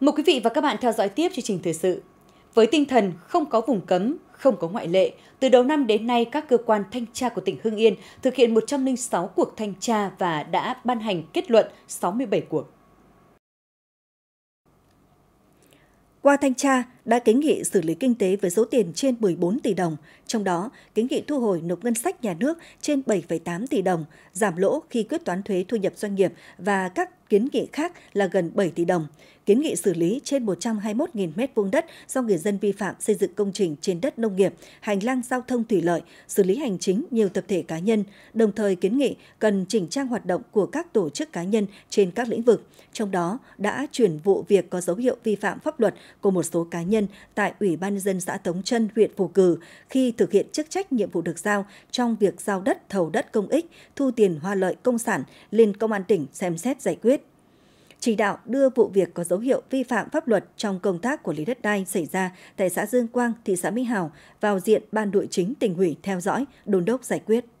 Mời quý vị và các bạn theo dõi tiếp chương trình thời sự. Với tinh thần không có vùng cấm, không có ngoại lệ, từ đầu năm đến nay các cơ quan thanh tra của tỉnh Hưng Yên thực hiện 106 cuộc thanh tra và đã ban hành kết luận 67 cuộc. Qua thanh tra, đã kiến nghị xử lý kinh tế với số tiền trên 14 tỷ đồng, trong đó kiến nghị thu hồi nộp ngân sách nhà nước trên 7,8 tỷ đồng, giảm lỗ khi quyết toán thuế thu nhập doanh nghiệp và các kiến nghị khác là gần 7 tỷ đồng, kiến nghị xử lý trên 121.000 m2 đất do người dân vi phạm xây dựng công trình trên đất nông nghiệp, hành lang giao thông thủy lợi, xử lý hành chính nhiều tập thể cá nhân, đồng thời kiến nghị cần chỉnh trang hoạt động của các tổ chức cá nhân trên các lĩnh vực, trong đó đã chuyển vụ việc có dấu hiệu vi phạm pháp luật của một số cá nhân nhân tại Ủy ban nhân dân xã Tống Trân, huyện Phù Cử khi thực hiện chức trách nhiệm vụ được giao trong việc giao đất thầu đất công ích, thu tiền hoa lợi công sản lên công an tỉnh xem xét giải quyết chỉ đạo đưa vụ việc có dấu hiệu vi phạm pháp luật trong công tác của lý đất đai xảy ra tại xã Dương Quang, thị xã Mỹ Hào vào diện ban đội chính tỉnh ủy theo dõi, đôn đốc giải quyết.